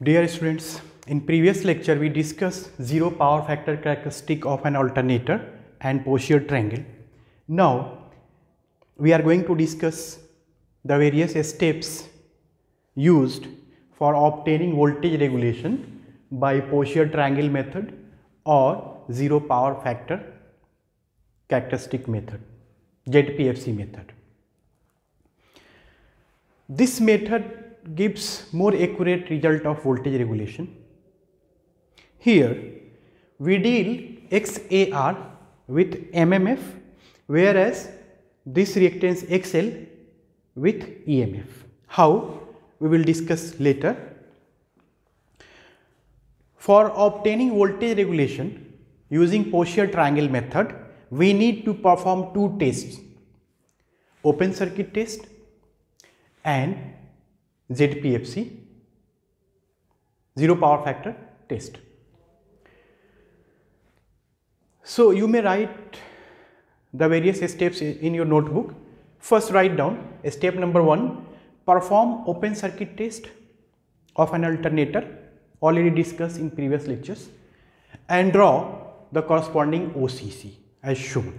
Dear students, in previous lecture we discussed zero power factor characteristic of an alternator and posterior triangle. Now we are going to discuss the various steps used for obtaining voltage regulation by posterior triangle method or zero power factor characteristic method ZPFC method. This method gives more accurate result of voltage regulation. Here we deal XAR with MMF whereas this reactance XL with EMF. How? We will discuss later. For obtaining voltage regulation using partial triangle method, we need to perform two tests, open circuit test and ZPFC zero power factor test. So you may write the various steps in your notebook. First write down step number 1 perform open circuit test of an alternator already discussed in previous lectures and draw the corresponding OCC as shown.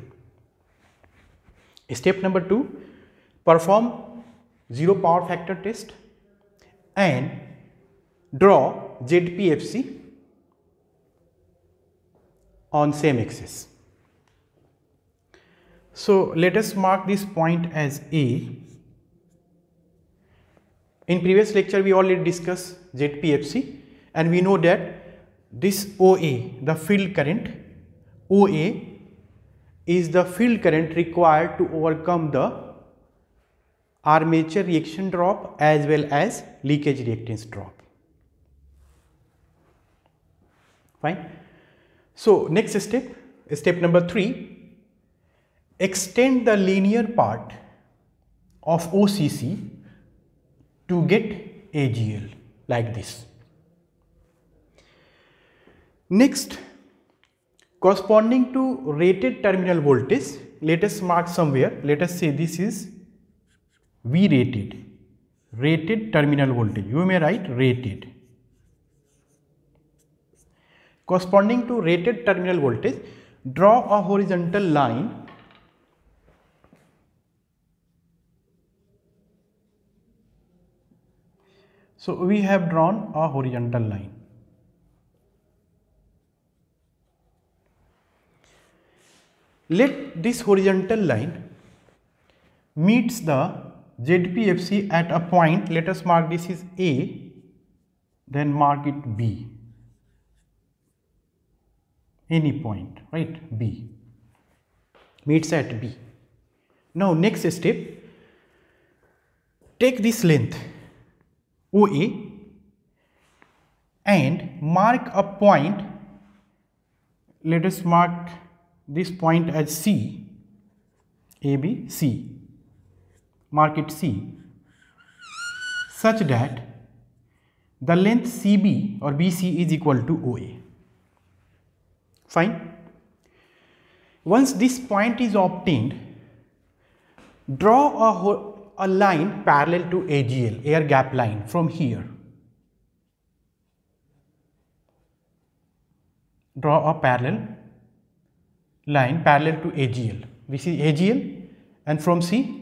Step number 2 perform zero power factor test and draw ZPFC on same axis. So, let us mark this point as A. In previous lecture we already discussed ZPFC and we know that this OA the field current OA is the field current required to overcome the armature reaction drop as well as leakage reactance drop. Fine. So, next step, step number 3, extend the linear part of OCC to get AGL like this. Next, corresponding to rated terminal voltage, let us mark somewhere, let us say this is V rated rated terminal voltage you may write rated corresponding to rated terminal voltage draw a horizontal line so we have drawn a horizontal line let this horizontal line meets the ZPFC at a point, let us mark this is A, then mark it B, any point, right, B, meets at B. Now, next step, take this length OA and mark a point, let us mark this point as C, A, B, C market C such that the length CB or BC is equal to OA. Fine. Once this point is obtained, draw a, a line parallel to AGL, air gap line from here. Draw a parallel line parallel to AGL. We see AGL and from C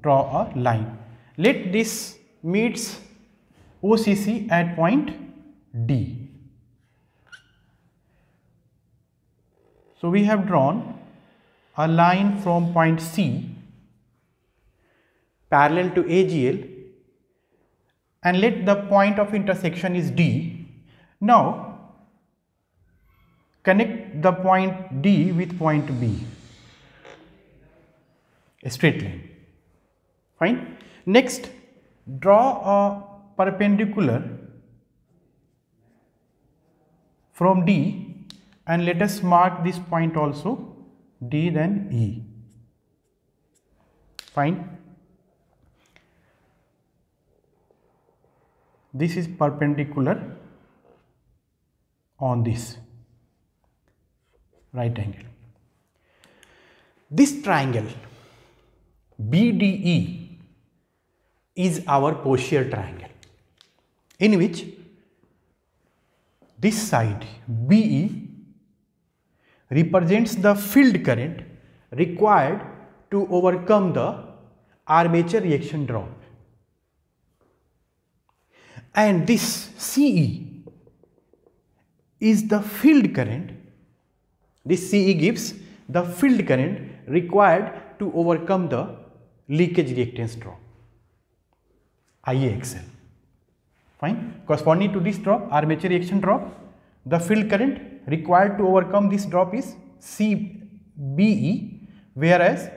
draw a line. Let this meets OCC at point D. So we have drawn a line from point C parallel to AGL and let the point of intersection is D. Now connect the point D with point B, a straight line fine next draw a perpendicular from D and let us mark this point also D then E fine this is perpendicular on this right angle this triangle BDE is our posterior triangle in which this side BE represents the field current required to overcome the armature reaction drop and this CE is the field current this CE gives the field current required to overcome the leakage reactance drop. Ia Fine. Corresponding to this drop, armature reaction drop, the field current required to overcome this drop is CBE, whereas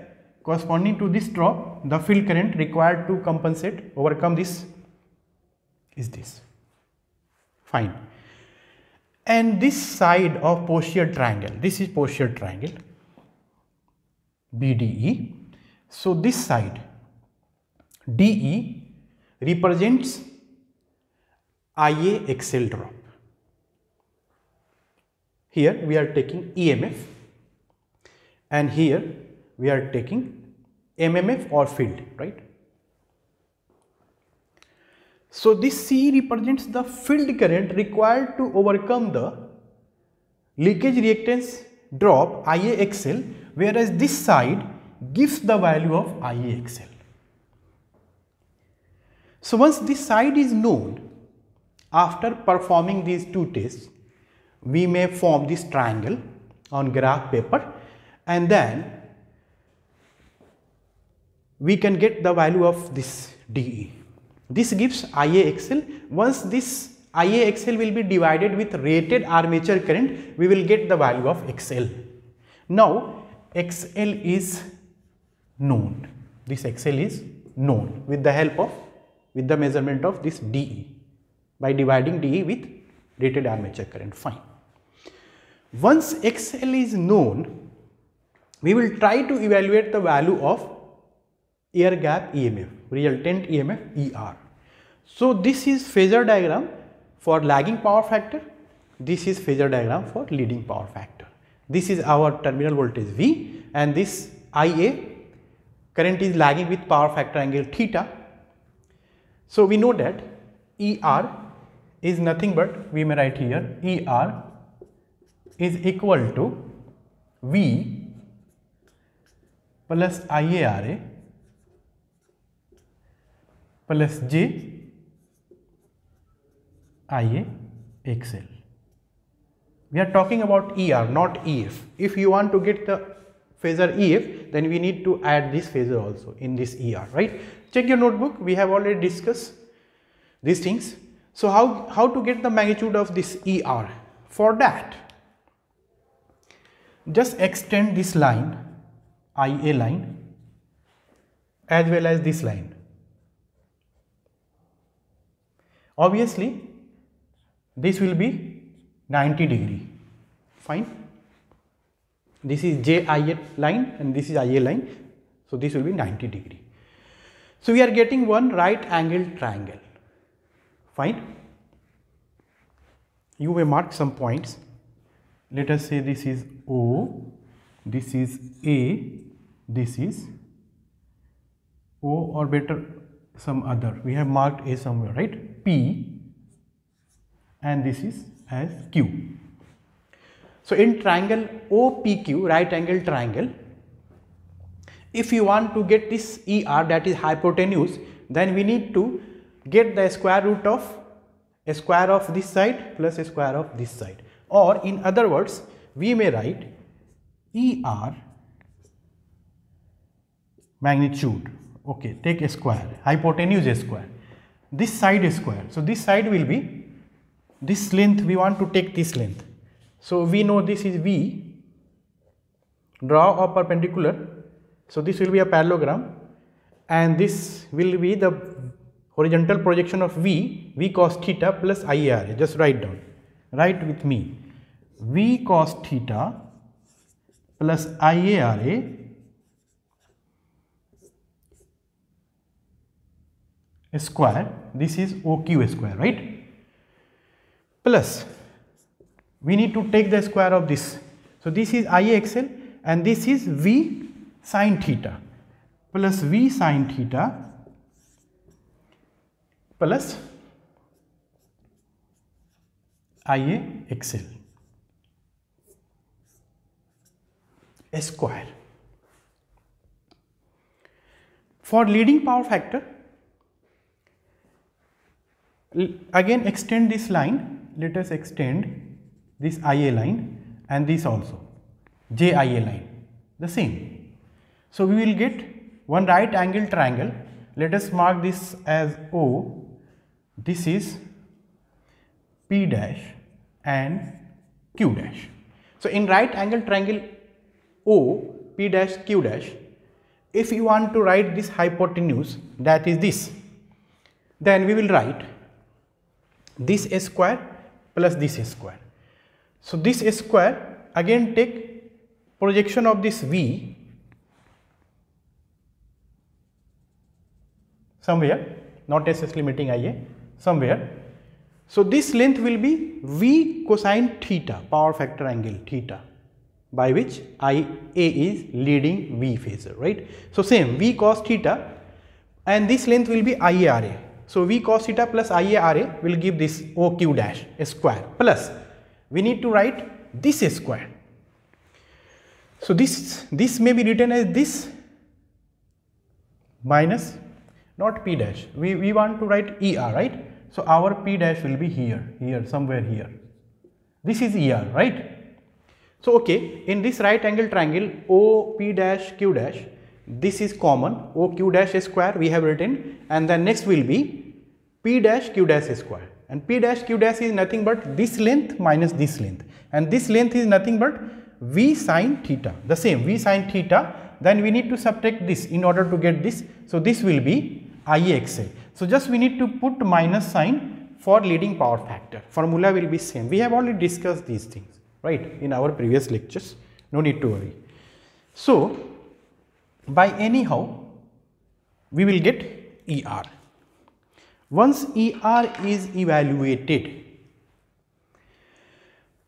corresponding to this drop, the field current required to compensate overcome this is this. Fine. And this side of posterior triangle, this is posterior triangle BDE. So this side DE represents Ia axial drop. Here we are taking EMF and here we are taking MMF or field, right. So, this C represents the field current required to overcome the leakage reactance drop IaXL whereas this side gives the value of IaXL. So once this side is known, after performing these two tests, we may form this triangle on graph paper and then we can get the value of this DE. This gives IAXL. Once this IAXL will be divided with rated armature current, we will get the value of XL. Now, XL is known. This XL is known with the help of with the measurement of this DE by dividing DE with rated armature current fine. Once XL is known, we will try to evaluate the value of air gap EMF, resultant EMF ER. So, this is phasor diagram for lagging power factor, this is phasor diagram for leading power factor. This is our terminal voltage V and this IA current is lagging with power factor angle theta so we know that ER is nothing but we may write here ER is equal to V plus IARA plus J IA We are talking about ER not EF. If you want to get the phasor EF, then we need to add this phasor also in this ER, right? Check your notebook, we have already discussed these things. So, how, how to get the magnitude of this ER? For that, just extend this line, IA line, as well as this line. Obviously, this will be 90 degree, fine. This is JIA line and this is IA line. So, this will be 90 degree. So, we are getting one right angle triangle. Fine. You may mark some points. Let us say this is O, this is A, this is O or better some other. We have marked A somewhere, right? P and this is as Q. So, in triangle OPQ, right angle triangle, if you want to get this ER that is hypotenuse, then we need to get the square root of a square of this side plus a square of this side or in other words we may write ER magnitude okay take a square hypotenuse a square this side square so this side will be this length we want to take this length so we know this is V. Draw a perpendicular. So this will be a parallelogram and this will be the horizontal projection of V, V cos theta plus IR. Just write down, write with me. V cos theta plus IARA square, this is OQ square, right? Plus we need to take the square of this. So this is IXL and this is V sine theta plus V sine theta plus IAXL square. For leading power factor, again extend this line, let us extend this IA line and this also JIA line the same. So, we will get one right angle triangle let us mark this as O this is P dash and Q dash. So, in right angle triangle O P dash Q dash if you want to write this hypotenuse that is this then we will write this a square plus this a square so, this square again take projection of this V somewhere not necessarily meeting Ia somewhere. So, this length will be V cosine theta power factor angle theta by which Ia is leading V phasor right. So, same V cos theta and this length will be Ia RA. So, V cos theta plus Ia RA will give this OQ dash square plus we need to write this square. So, this, this may be written as this minus not p dash we, we want to write er right. So, our p dash will be here here somewhere here this is er right. So, okay in this right angle triangle O p dash q dash this is common O q dash square we have written and then next will be p dash q dash square and P dash Q dash is nothing but this length minus this length and this length is nothing but V sine theta the same V sine theta then we need to subtract this in order to get this. So, this will be IXL. So, just we need to put minus sign for leading power factor formula will be same we have already discussed these things right in our previous lectures no need to worry. So, by anyhow we will get ER. Once ER is evaluated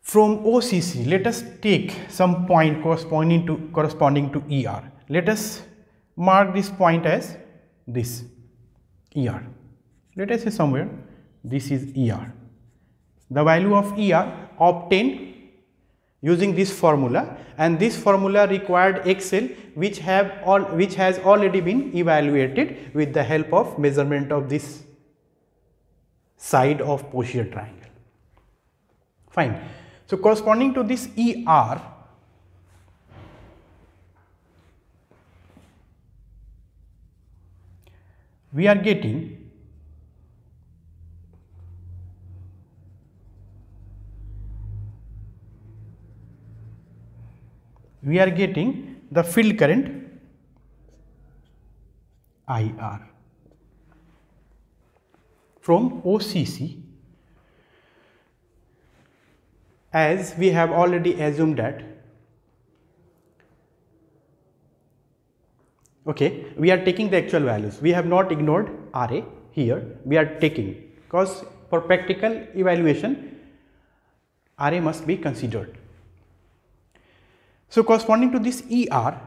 from OCC, let us take some point corresponding to, corresponding to ER. Let us mark this point as this ER. Let us say somewhere this is ER. The value of ER obtained using this formula and this formula required Excel which have all which has already been evaluated with the help of measurement of this side of Poisson triangle. Fine. So, corresponding to this ER, we are getting we are getting the field current IR from OCC as we have already assumed that okay we are taking the actual values we have not ignored RA here we are taking because for practical evaluation RA must be considered. So, corresponding to this ER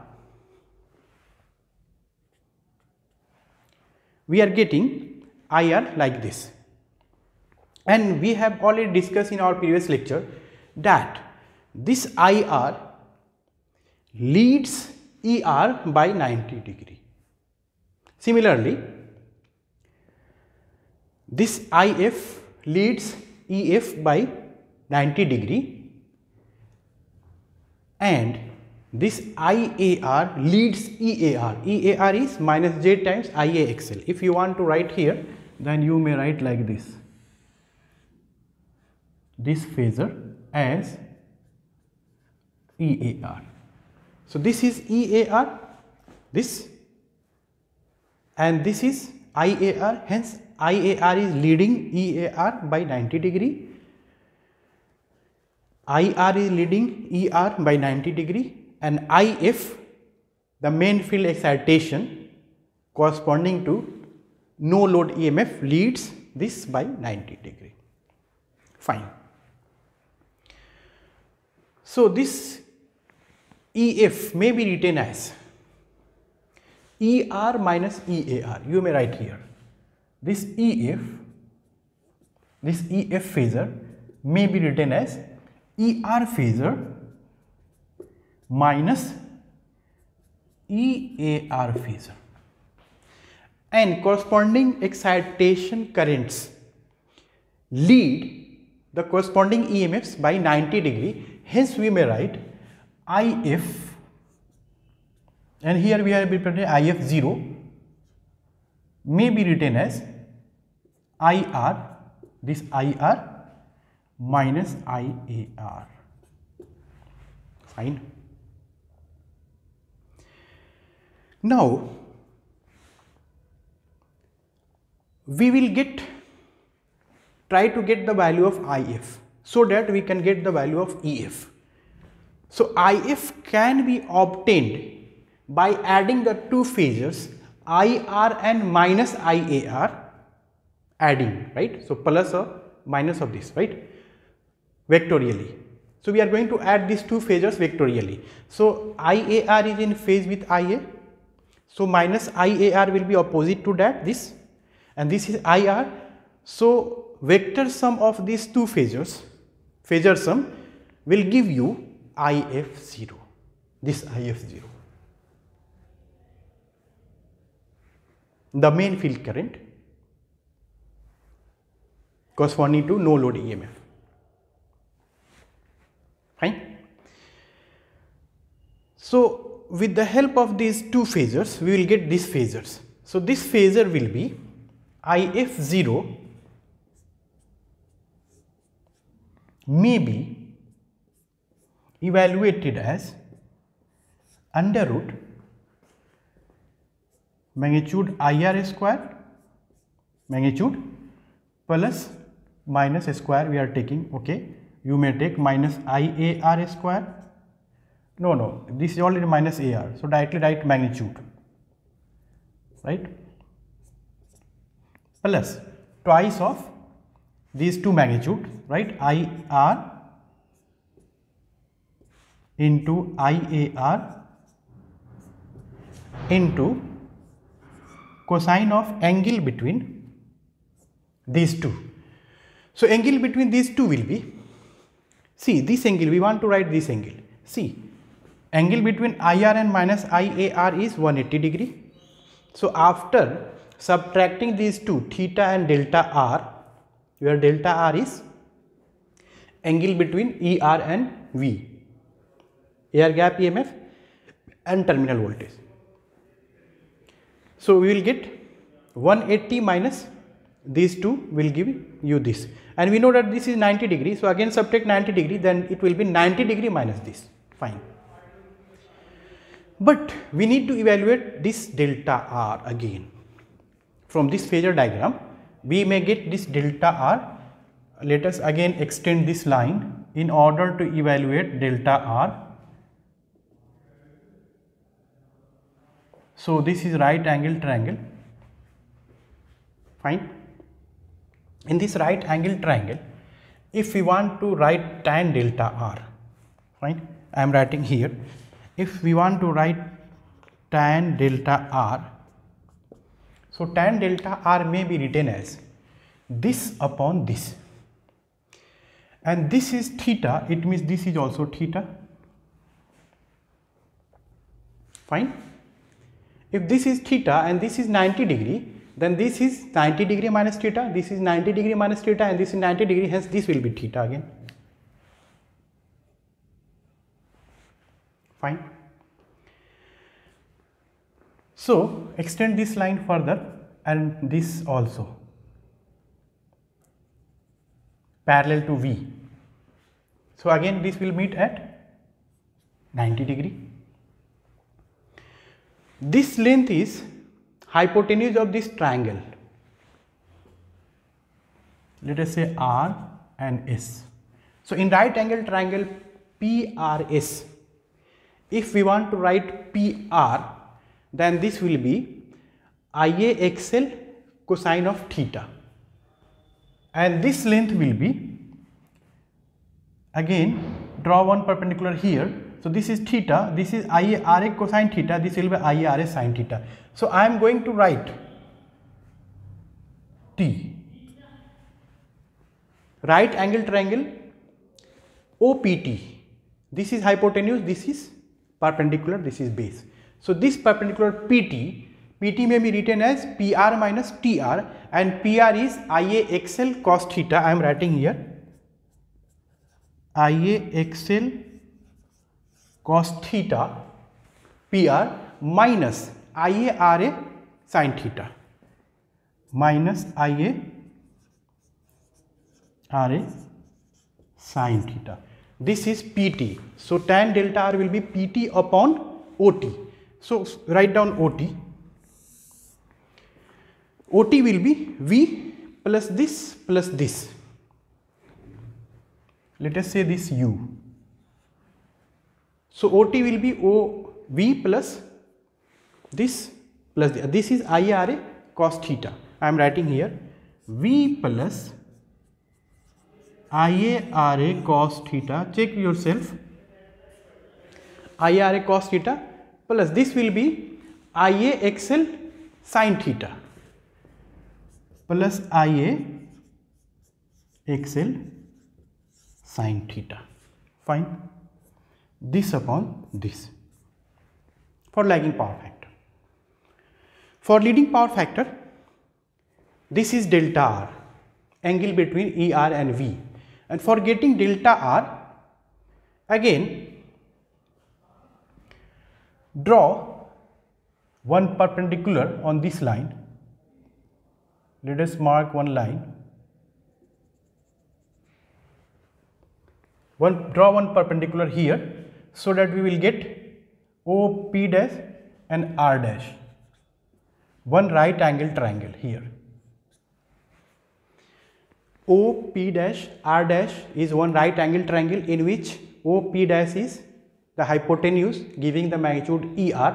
we are getting IR like this. And we have already discussed in our previous lecture that this IR leads ER by 90 degree. Similarly, this IF leads EF by 90 degree and this IAR leads EAR. EAR is minus J times IAXL. If you want to write here, then you may write like this this phasor as EAR. So, this is EAR this and this is IAR hence IAR is leading EAR by 90 degree, IR is leading ER by 90 degree and IF the main field excitation corresponding to no load EMF leads this by 90 degree. Fine. So, this EF may be written as ER minus EAR. You may write here. This EF, this EF phasor may be written as ER phasor minus EAR phasor and corresponding excitation currents lead the corresponding EMFs by 90 degree. Hence, we may write IF and here we are representing IF 0 may be written as IR this IR minus IAR fine. Now we will get try to get the value of IF so that we can get the value of EF. So IF can be obtained by adding the two phases IR and minus IAR adding right. So plus or minus of this right vectorially. So we are going to add these two phases vectorially. So IAR is in phase with IA. So minus IAR will be opposite to that this and this is IR. So, vector sum of these two phasors, phasor sum will give you IF0, this IF0. The main field current corresponding to no load EMF. Fine. So, with the help of these two phasors, we will get these phasors. So, this phasor will be if0 may be evaluated as under root magnitude IR square magnitude plus minus square we are taking okay you may take minus IAR square no no this is already minus AR so directly write magnitude right plus twice of these two magnitude right IR into IAR into cosine of angle between these two. So, angle between these two will be see this angle we want to write this angle see angle between IR and minus IAR is 180 degree. So, after Subtracting these two theta and delta r, where delta r is angle between ER and V, air gap EMF and terminal voltage. So, we will get 180 minus these two will give you this and we know that this is 90 degree. So, again subtract 90 degree then it will be 90 degree minus this fine. But we need to evaluate this delta r again from this phasor diagram we may get this delta r let us again extend this line in order to evaluate delta r so this is right angle triangle fine in this right angle triangle if we want to write tan delta r fine i am writing here if we want to write tan delta r so tan delta r may be written as this upon this and this is theta it means this is also theta fine if this is theta and this is 90 degree then this is 90 degree minus theta this is 90 degree minus theta and this is 90 degree hence this will be theta again fine so, extend this line further and this also parallel to V. So, again this will meet at 90 degree. This length is hypotenuse of this triangle. Let us say R and S. So, in right angle triangle PRS, if we want to write PR then this will be IAXL cosine of theta and this length will be again draw one perpendicular here. So, this is theta, this is IARA cosine theta, this will be IARA sine theta. So, I am going to write T right angle triangle OPT. This is hypotenuse, this is perpendicular, this is base. So this perpendicular PT, PT may be written as PR minus TR and PR is IAXL cos theta. I am writing here IAXL cos theta PR minus IARA sin theta minus IARA sin theta. This is PT. So tan delta R will be PT upon OT. So, write down OT. OT will be V plus this plus this. Let us say this U. So, OT will be O V plus this plus this. This is IRA cos theta. I am writing here V plus IARA cos theta. Check yourself. IRA cos theta plus this will be Ia XL sine theta plus Ia XL sine theta fine this upon this for lagging power factor. For leading power factor this is delta R angle between ER and V and for getting delta R again draw one perpendicular on this line. Let us mark one line. One, draw one perpendicular here so that we will get OP dash and R dash. One right angle triangle here. OP dash R dash is one right angle triangle in which OP dash is the hypotenuse giving the magnitude ER.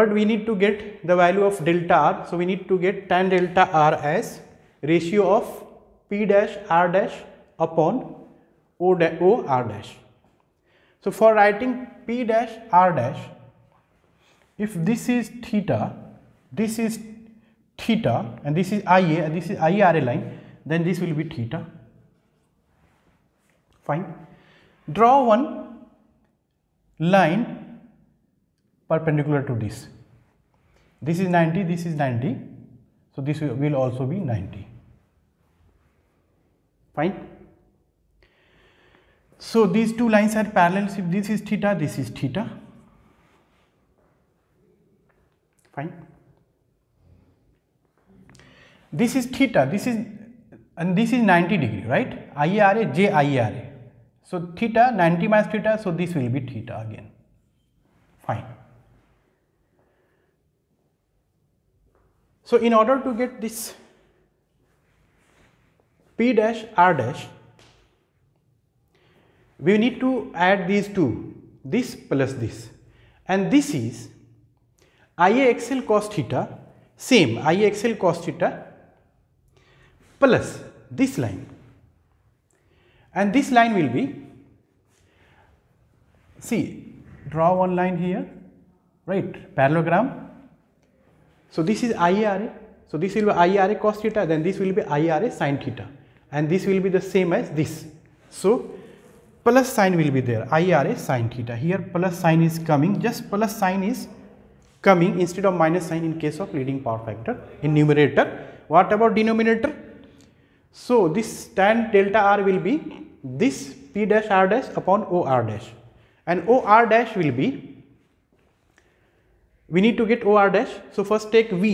But we need to get the value of delta R. So, we need to get tan delta R as ratio of P dash R dash upon O, da o R dash. So, for writing P dash R dash, if this is theta, this is theta and this is Ia and this is IRA line, then this will be theta. Fine. Draw one line perpendicular to this. This is 90, this is 90. So, this will also be 90. Fine. So, these two lines are parallel. So, this is theta, this is theta. Fine. This is theta, this is and this is 90 degree, right? IRA, JIRA. So theta 90 minus theta so this will be theta again fine. So in order to get this P dash R dash we need to add these two this plus this and this is IAXL cos theta same IAXL cos theta plus this line and this line will be see draw one line here right parallelogram. So, this is IRA. So, this will be IRA cos theta then this will be IRA sin theta and this will be the same as this. So, plus sign will be there IRA sin theta here plus sign is coming just plus sign is coming instead of minus sign in case of leading power factor in numerator. What about denominator? So, this tan delta r will be this p dash r dash upon o r dash and o r dash will be we need to get o r dash. So, first take v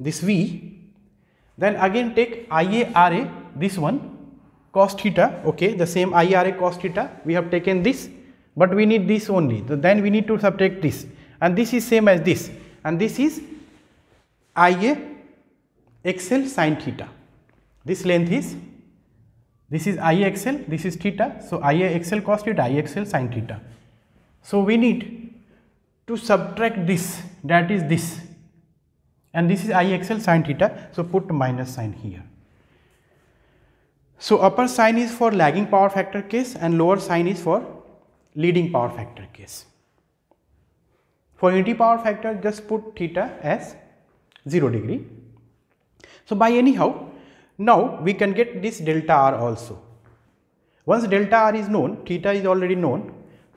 this v then again take i a r a this one cos theta okay the same i r a cos theta we have taken this but we need this only so, then we need to subtract this and this is same as this and this is i a x l sin theta this length is, this is IXL, this is theta. So, IXL cos theta, IXL sin theta. So, we need to subtract this that is this and this is IXL sin theta. So, put minus sign here. So, upper sign is for lagging power factor case and lower sign is for leading power factor case. For unity power factor just put theta as 0 degree. So, by anyhow now we can get this delta r also. Once delta r is known, theta is already known.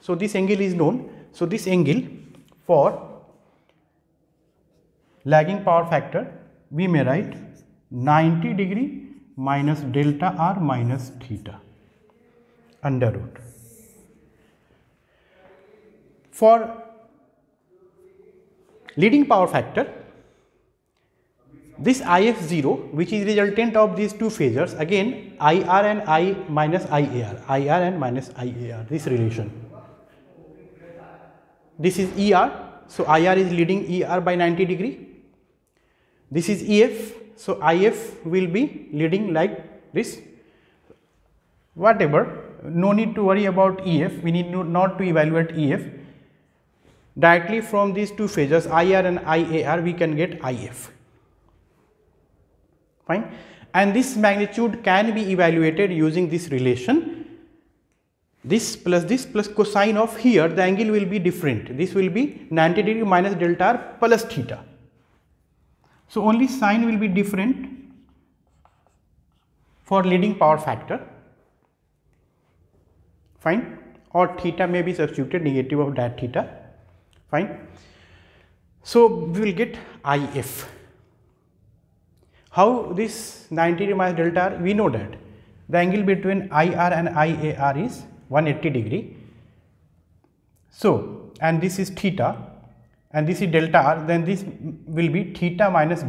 So this angle is known. So this angle for lagging power factor we may write 90 degree minus delta r minus theta under root. For leading power factor this IF0 which is resultant of these two phasors again IR and I minus IAR, IR and minus IAR this relation. This is ER, so IR is leading ER by 90 degree. This is EF, so IF will be leading like this whatever no need to worry about EF, we need not to evaluate EF. Directly from these two phases IR and IAR we can get IF fine and this magnitude can be evaluated using this relation this plus this plus cosine of here the angle will be different this will be 90 degree minus delta r plus theta so only sine will be different for leading power factor fine or theta may be substituted negative of that theta fine so we will get if how this 90 degree minus delta R? We know that the angle between IR and IAR is 180 degree. So, and this is theta and this is delta R then this will be theta minus